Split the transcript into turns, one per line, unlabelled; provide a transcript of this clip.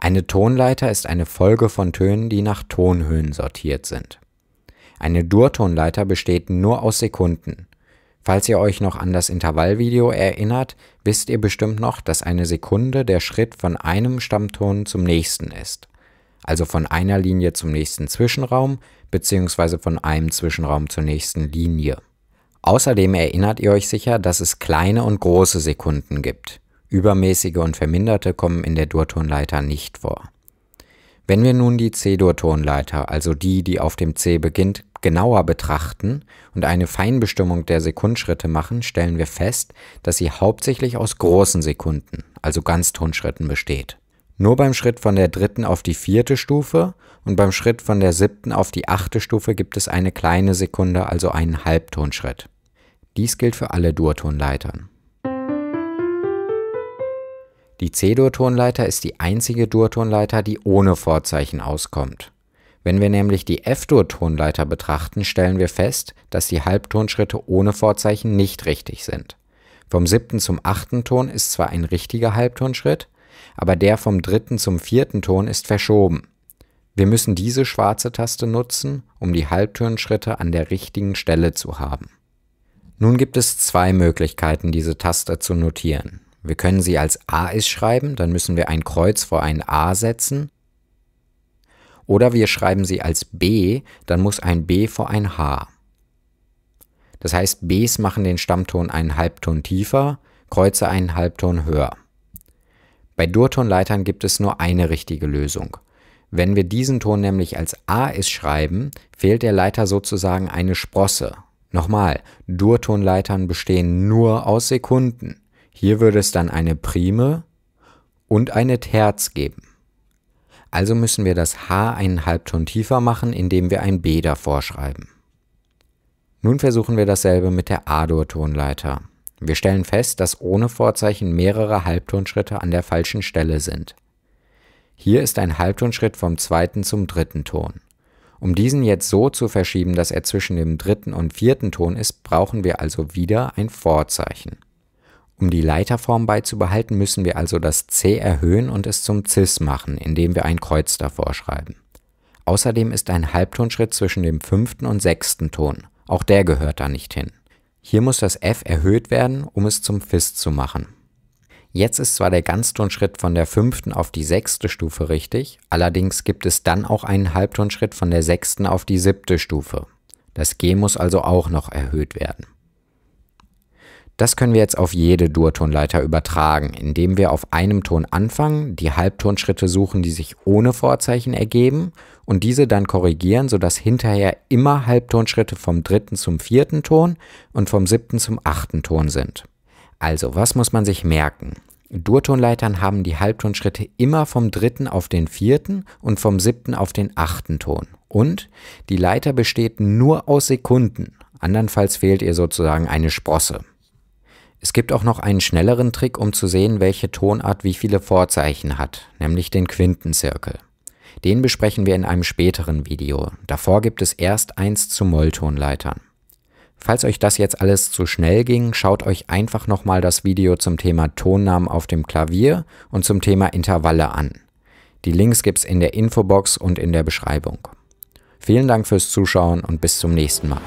Eine Tonleiter ist eine Folge von Tönen, die nach Tonhöhen sortiert sind. Eine Durtonleiter besteht nur aus Sekunden. Falls ihr euch noch an das Intervallvideo erinnert, wisst ihr bestimmt noch, dass eine Sekunde der Schritt von einem Stammton zum nächsten ist. Also von einer Linie zum nächsten Zwischenraum bzw. von einem Zwischenraum zur nächsten Linie. Außerdem erinnert ihr euch sicher, dass es kleine und große Sekunden gibt. Übermäßige und Verminderte kommen in der Durtonleiter nicht vor. Wenn wir nun die c durtonleiter also die, die auf dem C beginnt, genauer betrachten und eine Feinbestimmung der Sekundschritte machen, stellen wir fest, dass sie hauptsächlich aus großen Sekunden, also Ganztonschritten, besteht. Nur beim Schritt von der dritten auf die vierte Stufe und beim Schritt von der siebten auf die achte Stufe gibt es eine kleine Sekunde, also einen Halbtonschritt. Dies gilt für alle Durtonleitern. Die C-Dur-Tonleiter ist die einzige Dur-Tonleiter, die ohne Vorzeichen auskommt. Wenn wir nämlich die F-Dur-Tonleiter betrachten, stellen wir fest, dass die Halbtonschritte ohne Vorzeichen nicht richtig sind. Vom siebten zum achten Ton ist zwar ein richtiger Halbtonschritt, aber der vom dritten zum vierten Ton ist verschoben. Wir müssen diese schwarze Taste nutzen, um die Halbtonschritte an der richtigen Stelle zu haben. Nun gibt es zwei Möglichkeiten, diese Taste zu notieren. Wir können sie als A ist schreiben, dann müssen wir ein Kreuz vor ein A setzen. Oder wir schreiben sie als B, dann muss ein B vor ein H. Das heißt, Bs machen den Stammton einen Halbton tiefer, Kreuze einen Halbton höher. Bei Durtonleitern gibt es nur eine richtige Lösung. Wenn wir diesen Ton nämlich als A ist schreiben, fehlt der Leiter sozusagen eine Sprosse. Nochmal, Durtonleitern bestehen nur aus Sekunden. Hier würde es dann eine Prime und eine Terz geben. Also müssen wir das H einen Halbton tiefer machen, indem wir ein B davor schreiben. Nun versuchen wir dasselbe mit der A-Dur-Tonleiter. Wir stellen fest, dass ohne Vorzeichen mehrere Halbtonschritte an der falschen Stelle sind. Hier ist ein Halbtonschritt vom zweiten zum dritten Ton. Um diesen jetzt so zu verschieben, dass er zwischen dem dritten und vierten Ton ist, brauchen wir also wieder ein Vorzeichen. Um die Leiterform beizubehalten, müssen wir also das c erhöhen und es zum cis machen, indem wir ein Kreuz davor schreiben. Außerdem ist ein Halbtonschritt zwischen dem fünften und sechsten Ton. Auch der gehört da nicht hin. Hier muss das F erhöht werden, um es zum Fis zu machen. Jetzt ist zwar der Ganztonschritt von der fünften auf die sechste Stufe richtig, allerdings gibt es dann auch einen Halbtonschritt von der sechsten auf die siebte Stufe. Das G muss also auch noch erhöht werden. Das können wir jetzt auf jede Durtonleiter übertragen, indem wir auf einem Ton anfangen, die Halbtonschritte suchen, die sich ohne Vorzeichen ergeben und diese dann korrigieren, sodass hinterher immer Halbtonschritte vom dritten zum vierten Ton und vom siebten zum achten Ton sind. Also, was muss man sich merken? Durtonleitern haben die Halbtonschritte immer vom dritten auf den vierten und vom siebten auf den achten Ton. Und die Leiter besteht nur aus Sekunden, andernfalls fehlt ihr sozusagen eine Sprosse. Es gibt auch noch einen schnelleren Trick, um zu sehen, welche Tonart wie viele Vorzeichen hat, nämlich den Quintenzirkel. Den besprechen wir in einem späteren Video. Davor gibt es erst eins zu Molltonleitern. Falls euch das jetzt alles zu schnell ging, schaut euch einfach nochmal das Video zum Thema Tonnamen auf dem Klavier und zum Thema Intervalle an. Die Links gibt's in der Infobox und in der Beschreibung. Vielen Dank fürs Zuschauen und bis zum nächsten Mal.